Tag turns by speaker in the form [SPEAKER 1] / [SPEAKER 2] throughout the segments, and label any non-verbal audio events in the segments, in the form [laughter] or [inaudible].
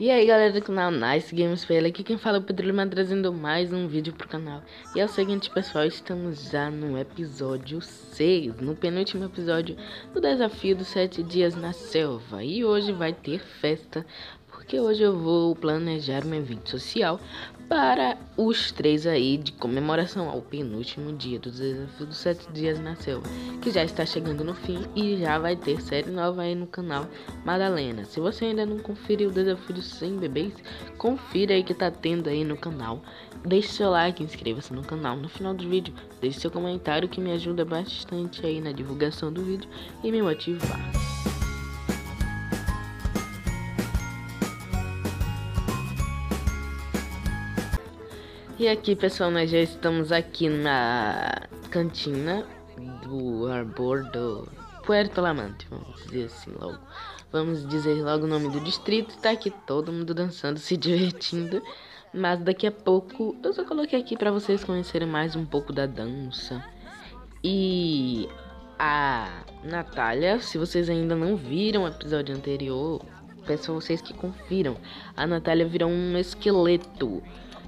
[SPEAKER 1] E aí galera do canal Nice Games Fail, aqui quem fala é o Pedro Lima trazendo mais um vídeo pro canal E é o seguinte pessoal, estamos já no episódio 6, no penúltimo episódio do desafio dos 7 dias na selva E hoje vai ter festa, porque hoje eu vou planejar uma evento social para os três aí de comemoração ao penúltimo dia do desafio dos sete dias na selva, que já está chegando no fim e já vai ter série nova aí no canal Madalena. Se você ainda não conferiu o desafio dos 100 bebês, confira aí que tá tendo aí no canal. Deixe seu like, inscreva-se no canal. No final do vídeo, deixe seu comentário que me ajuda bastante aí na divulgação do vídeo e me motivar. E aqui, pessoal, nós já estamos aqui na cantina do arbor do Puerto Lamante, vamos dizer assim logo. Vamos dizer logo o nome do distrito, tá aqui todo mundo dançando, se [laughs] divertindo. Mas daqui a pouco eu só coloquei aqui para vocês conhecerem mais um pouco da dança. E a Natália, se vocês ainda não viram o episódio anterior, peço a vocês que confiram. A Natália virou um esqueleto.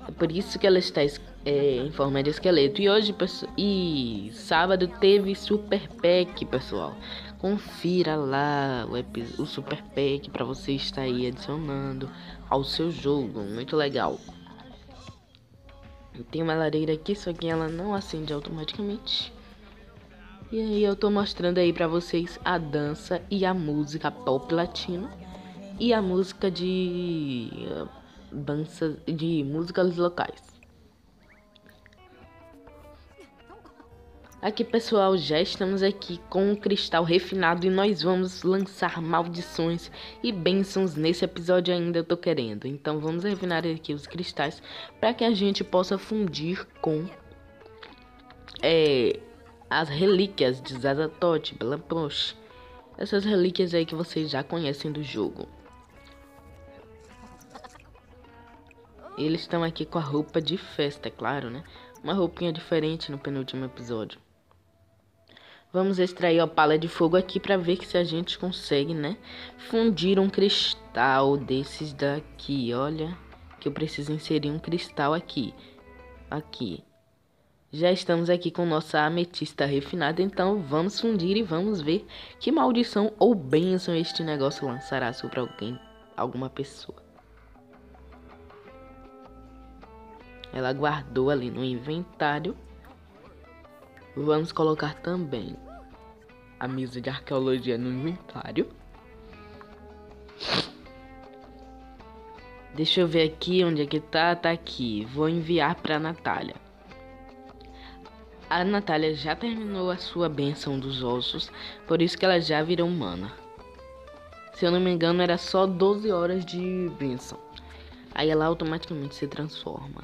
[SPEAKER 1] É por isso que ela está é, em forma de esqueleto. E hoje, e sábado teve Super Pack, pessoal. Confira lá o, o Super Pack para você estar aí adicionando ao seu jogo. Muito legal. Tem uma lareira aqui, só que ela não acende automaticamente. E aí eu tô mostrando aí para vocês a dança e a música pop latino e a música de danças de músicas locais. Aqui pessoal, já estamos aqui com o cristal refinado e nós vamos lançar maldições e bênçãos nesse episódio ainda eu tô querendo. Então vamos refinar aqui os cristais para que a gente possa fundir com é, as relíquias de Zazatote, Belaproche. Essas relíquias aí que vocês já conhecem do jogo. Eles estão aqui com a roupa de festa, é claro, né? Uma roupinha diferente no penúltimo episódio. Vamos extrair a pala de fogo aqui para ver se a gente consegue, né? Fundir um cristal desses daqui, olha. Que eu preciso inserir um cristal aqui. Aqui. Já estamos aqui com nossa ametista refinada, então vamos fundir e vamos ver que maldição ou bênção este negócio lançará sobre alguém, alguma pessoa. ela guardou ali no inventário. Vamos colocar também a mesa de arqueologia no inventário. Deixa eu ver aqui onde é que tá, tá aqui. Vou enviar para Natália. A Natália já terminou a sua benção dos ossos, por isso que ela já virou humana. Se eu não me engano, era só 12 horas de benção. Aí ela automaticamente se transforma.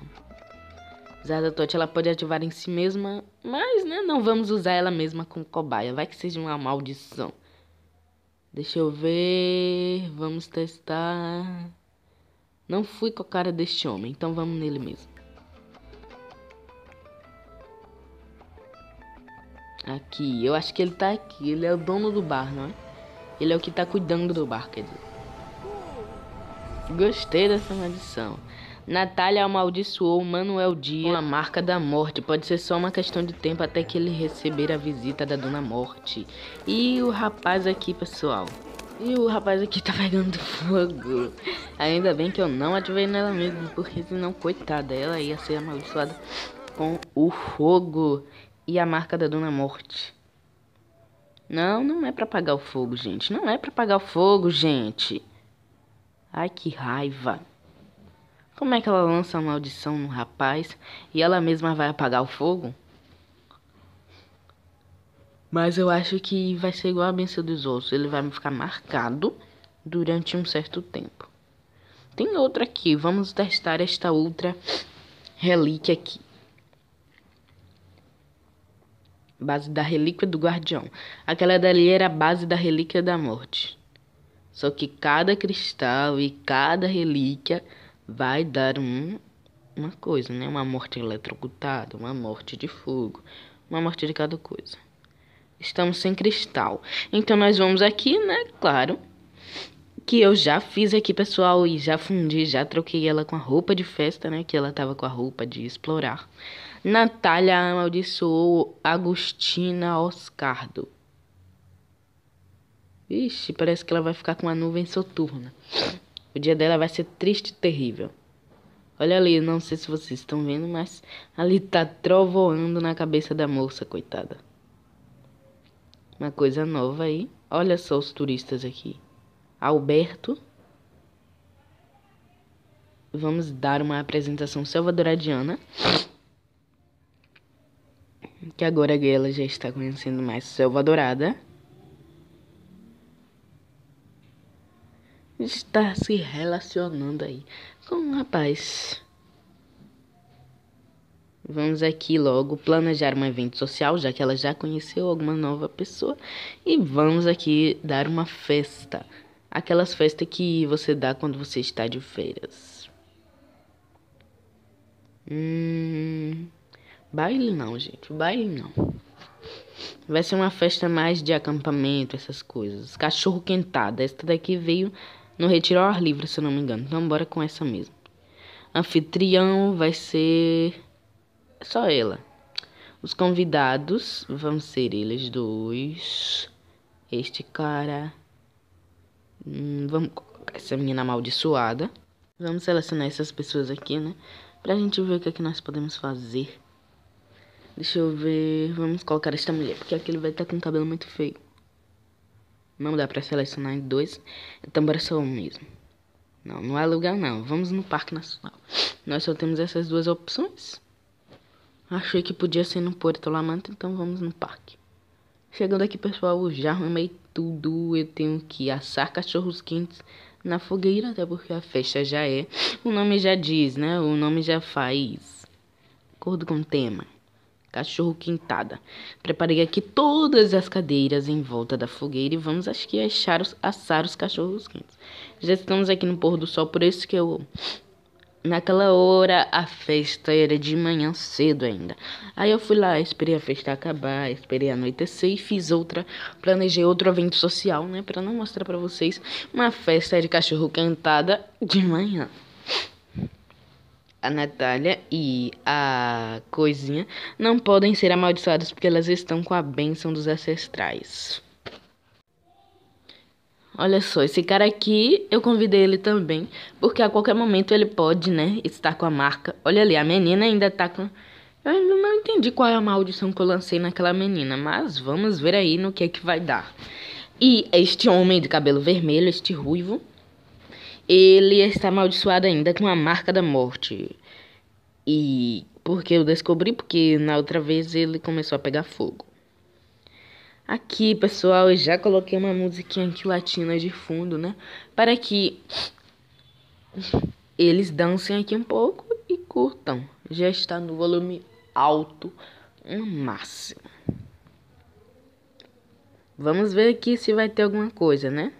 [SPEAKER 1] Usada Touch ela pode ativar em si mesma, mas né, não vamos usar ela mesma como cobaia. Vai que seja uma maldição. Deixa eu ver. Vamos testar. Não fui com a cara deste homem, então vamos nele mesmo. Aqui, eu acho que ele tá aqui. Ele é o dono do bar, não é? Ele é o que tá cuidando do bar, quer dizer. Gostei dessa maldição. Natália amaldiçoou Manuel Dias com a marca da morte. Pode ser só uma questão de tempo até que ele receber a visita da Dona Morte. E o rapaz aqui, pessoal. E o rapaz aqui tá pegando fogo. Ainda bem que eu não ativei nela mesmo, porque senão, coitada, ela ia ser amaldiçoada com o fogo e a marca da Dona Morte. Não, não é para apagar o fogo, gente. Não é para apagar o fogo, gente. Ai, que raiva. Como é que ela lança uma maldição no rapaz e ela mesma vai apagar o fogo? Mas eu acho que vai ser igual a benção dos outros. Ele vai ficar marcado durante um certo tempo. Tem outra aqui. Vamos testar esta outra relíquia aqui. Base da relíquia do guardião. Aquela dali era a base da relíquia da morte. Só que cada cristal e cada relíquia vai dar um, uma coisa, né? Uma morte eletrocutada, uma morte de fogo, uma morte de cada coisa. Estamos sem cristal. Então nós vamos aqui, né? Claro. Que eu já fiz aqui, pessoal, e já fundi, já troquei ela com a roupa de festa, né? Que ela tava com a roupa de explorar. Natália amaldiçoou Agostina Oscardo. Ixi, parece que ela vai ficar com uma nuvem soturna. O dia dela vai ser triste e terrível. Olha ali, não sei se vocês estão vendo, mas ali tá trovoando na cabeça da moça, coitada. Uma coisa nova aí. Olha só os turistas aqui. Alberto. Vamos dar uma apresentação salvadoradiana. Que agora a Gela já está conhecendo mais Selva Dourada. está se relacionando aí com então, um rapaz. Vamos aqui logo planejar um evento social, já que ela já conheceu alguma nova pessoa. E vamos aqui dar uma festa. Aquelas festas que você dá quando você está de feiras. Hum, baile não, gente. Baile não. Vai ser uma festa mais de acampamento, essas coisas. Cachorro quentado. Esta daqui veio no Retiro ao Ar Livre, se eu não me engano. Então, bora com essa mesmo. Anfitrião vai ser. Só ela. Os convidados vão ser eles dois. Este cara. Hum, vamos colocar essa menina amaldiçoada. Vamos selecionar essas pessoas aqui, né? Pra gente ver o que é que nós podemos fazer. Deixa eu ver. Vamos colocar esta mulher, porque aquele vai estar tá com o cabelo muito feio. Não dá pra selecionar em dois. Então bora só um mesmo. Não, não é lugar não. Vamos no Parque Nacional. Nós só temos essas duas opções. Achei que podia ser no Porto Lamanto, então vamos no parque. Chegando aqui, pessoal, já arrumei tudo. Eu tenho que assar cachorros quentes na fogueira, até porque a festa já é. O nome já diz, né? O nome já faz. Acordo com o tema cachorro quintada. Preparei aqui todas as cadeiras em volta da fogueira e vamos aqui achar os, assar os cachorros quentes. Já estamos aqui no pôr do sol, por isso que eu Naquela hora a festa era de manhã cedo ainda. Aí eu fui lá, esperei a festa acabar, esperei anoitecer e fiz outra, planejei outro evento social, né, para não mostrar para vocês uma festa de cachorro cantada de manhã a Natália e a Coisinha não podem ser amaldiçoadas porque elas estão com a bênção dos ancestrais. Olha só, esse cara aqui, eu convidei ele também, porque a qualquer momento ele pode, né, estar com a marca. Olha ali, a menina ainda tá com... Eu ainda não entendi qual é a maldição que eu lancei naquela menina, mas vamos ver aí no que é que vai dar. E este homem de cabelo vermelho, este ruivo, ele está amaldiçoado ainda com a marca da morte. E porque eu descobri porque na outra vez ele começou a pegar fogo. Aqui, pessoal, eu já coloquei uma musiquinha aqui latina de fundo, né? Para que eles dancem aqui um pouco e curtam. Já está no volume alto, um máximo. Vamos ver aqui se vai ter alguma coisa, né?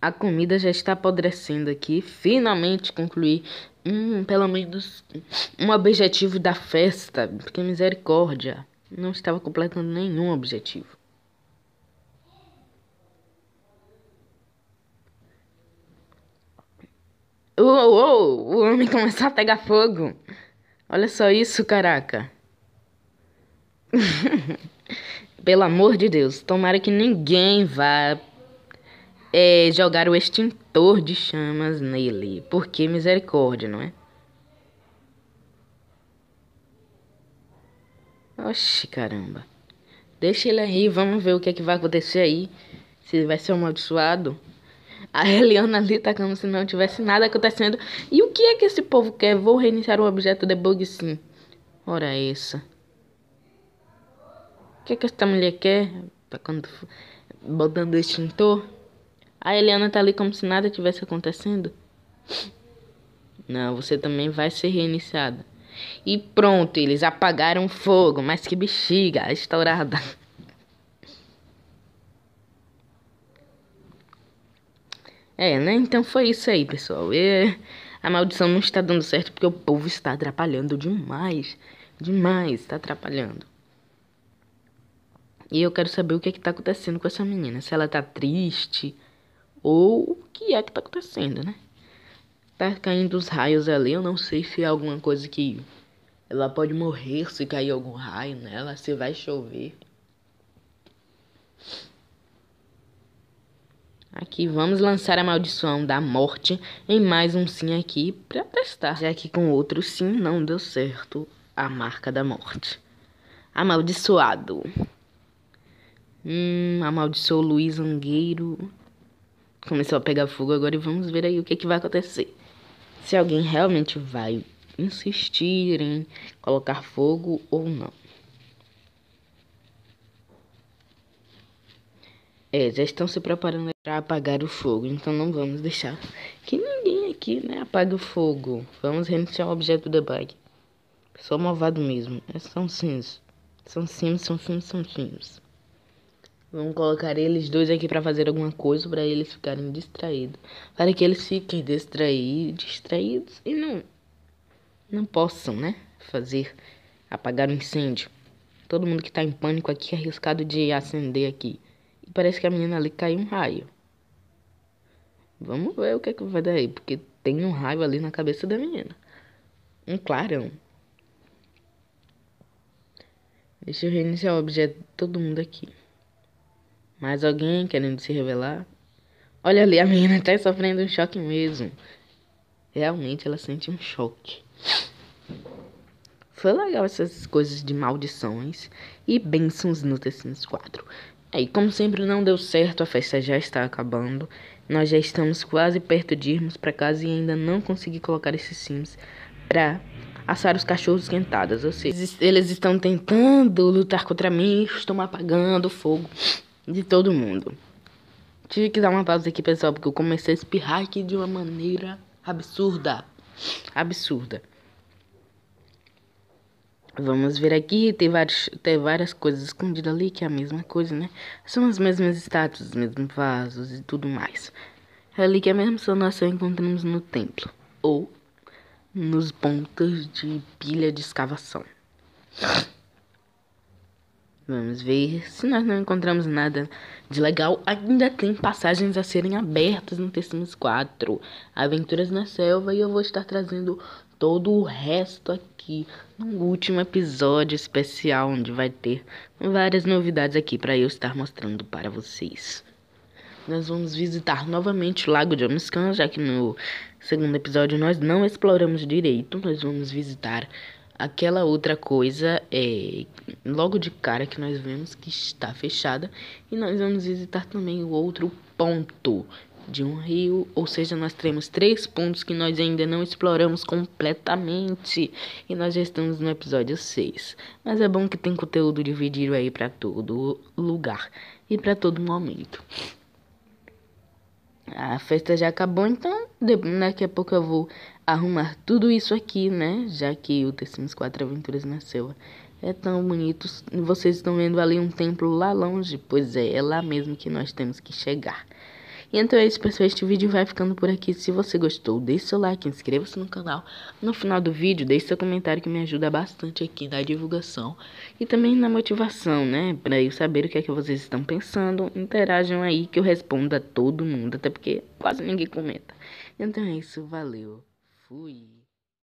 [SPEAKER 1] A comida já está apodrecendo aqui. Finalmente concluí, um pelo menos, um objetivo da festa. Porque misericórdia, não estava completando nenhum objetivo. Uou, uou, o homem começou a pegar fogo. Olha só isso, caraca. [laughs] Pelo amor de Deus, tomara que ninguém vá é, jogar o extintor de chamas nele. Porque misericórdia, não é? Oxi, caramba. Deixa ele aí, vamos ver o que é que vai acontecer aí. Se vai ser amaldiçoado. A Eliana ali tá como se não tivesse nada acontecendo. E o que é que esse povo quer? Vou reiniciar o objeto debug sim. Ora essa. O que é que essa mulher quer? Tá quando... Botando extintor? A Eliana tá ali como se nada tivesse acontecendo. Não, você também vai ser reiniciada. E pronto, eles apagaram o fogo, mas que bexiga estourada. [laughs] É, né? Então foi isso aí, pessoal. E é, a maldição não está dando certo porque o povo está atrapalhando demais. Demais, está atrapalhando. E eu quero saber o que é está acontecendo com essa menina. Se ela tá triste ou o que é que tá acontecendo, né? Tá caindo os raios ali, eu não sei se é alguma coisa que ela pode morrer se cair algum raio nela, se vai chover. Aqui vamos lançar a maldição da morte em mais um sim aqui para testar. Já que com outro sim não deu certo a marca da morte. Amaldiçoado. Hum, amaldiçoou Luiz Angueiro começou a pegar fogo agora e vamos ver aí o que, é que vai acontecer. Se alguém realmente vai insistir em colocar fogo ou não. É, já estão se preparando para apagar o fogo, então não vamos deixar que ninguém aqui, né, apague o fogo. Vamos reiniciar o objeto debug. Sou malvado mesmo, é são sims. São sims, são sims, são sims. Vamos colocar eles dois aqui para fazer alguma coisa para eles ficarem distraídos. Para que eles fiquem distraídos, distraídos e não não possam, né, fazer apagar o um incêndio. Todo mundo que tá em pânico aqui é arriscado de acender aqui. E parece que a menina ali caiu um raio. Vamos ver o que é que vai dar aí, porque tem um raio ali na cabeça da menina. Um clarão. Deixa eu reiniciar o objeto de todo mundo aqui. Mais alguém querendo se revelar? Olha ali, a menina tá sofrendo um choque mesmo. Realmente ela sente um choque. Foi legal essas coisas de maldições e bênçãos no The Sims 4. Aí, é, como sempre não deu certo, a festa já está acabando. Nós já estamos quase perto de irmos para casa e ainda não consegui colocar esses Sims pra assar os cachorros quentadas. Ou seja, eles estão tentando lutar contra mim, estão apagando o fogo de todo mundo. Tive que dar uma pausa aqui, pessoal, porque eu comecei a espirrar aqui de uma maneira absurda. Absurda. Vamos ver aqui, tem, vários, tem várias coisas escondidas ali, que é a mesma coisa, né? São as mesmas estátuas, os mesmos vasos e tudo mais. É ali que a é mesma sonação encontramos no templo, ou nos pontos de pilha de escavação. Vamos ver se nós não encontramos nada de legal. Ainda tem passagens a serem abertas no Tecimus 4. Aventuras na Selva e eu vou estar trazendo todo o resto aqui no último episódio especial onde vai ter várias novidades aqui para eu estar mostrando para vocês. Nós vamos visitar novamente o Lago de Omiscan. já que no segundo episódio nós não exploramos direito. Nós vamos visitar Aquela outra coisa é logo de cara que nós vemos que está fechada e nós vamos visitar também o outro ponto de um rio, ou seja, nós temos três pontos que nós ainda não exploramos completamente e nós já estamos no episódio 6. Mas é bom que tem conteúdo dividido aí para todo lugar e para todo momento a festa já acabou, então daqui a pouco eu vou arrumar tudo isso aqui, né? Já que o The Sims 4 Aventuras nasceu. É tão bonito. Vocês estão vendo ali um templo lá longe? Pois é, é lá mesmo que nós temos que chegar. Então é isso, pessoal. Este vídeo vai ficando por aqui. Se você gostou, deixe seu like, inscreva-se no canal. No final do vídeo, deixe seu comentário que me ajuda bastante aqui na divulgação e também na motivação, né? Pra eu saber o que é que vocês estão pensando. Interajam aí que eu respondo a todo mundo, até porque quase ninguém comenta. Então é isso, valeu. Fui.